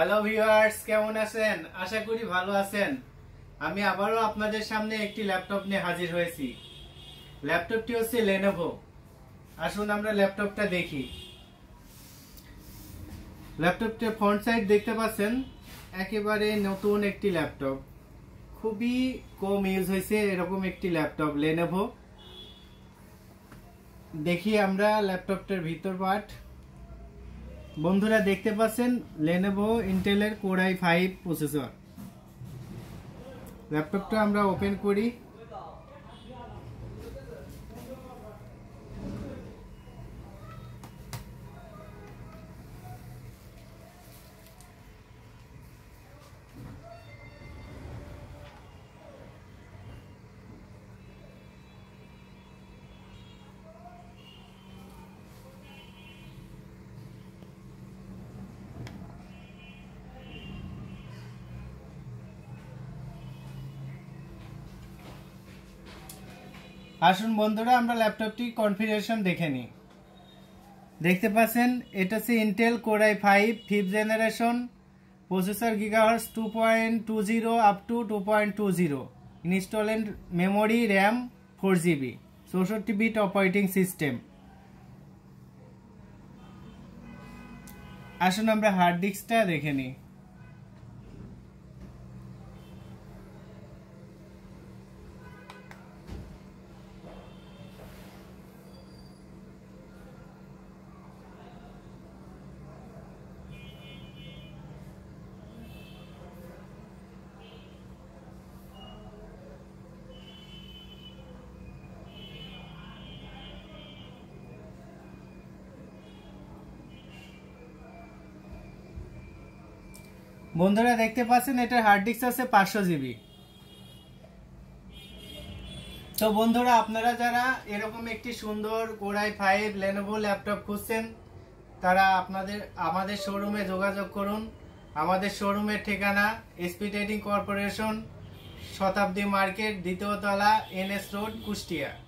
hello viewers কেমন আছেন আশা করি ভালো আছেন আমি আবারও আপনাদের সামনে একটি ল্যাপটপ নিয়ে হাজির হয়েছি ল্যাপটপটি হচ্ছে লেনোভো আসুন আমরা ল্যাপটপটা দেখি ল্যাপটপটির ফ্রন্ট সাইড দেখতে পাচ্ছেন একেবারে নতুন একটি ল্যাপটপ খুবই কম ইউজ হয়েছে এরকম একটি ল্যাপটপ লেনোভো দেখি আমরা ল্যাপটপটার ভিতর পার্ট বন্ধুরা দেখতে পাচ্ছেন লেনেভো ইন্টেলের কোড ফাইভ প্রসেসর ল্যাপটপটা আমরা ওপেন করি আসুন বন্ধুরা আমরা ল্যাপটপটি কনফিগারেশন দেখে নিই দেখতে পাচ্ছেন এটা হচ্ছে Intel core i five fifth generation processor gigahertz two point two zero up to two point two zero installed memory RAM four GB চৌষট্টি বিট অপারেটিং সিস্টেম আসুন আমরা হার্ড ডিস্কটা দেখে নিই বন্ধুরা দেখতে পাচ্ছেন এটার হার্ড ডিস্ক আছে পাঁচশো জিবি তো বন্ধুরা আপনারা যারা এরকম একটি সুন্দর কোরআই ফাইভ লেনোভো ল্যাপটপ খুঁজছেন তারা আপনাদের আমাদের শোরুমে যোগাযোগ করুন আমাদের শোরুমের ঠিকানা SP trading corporation Shatabdi market দ্বিতীয়তলা এন এস রোড কুষ্টিয়া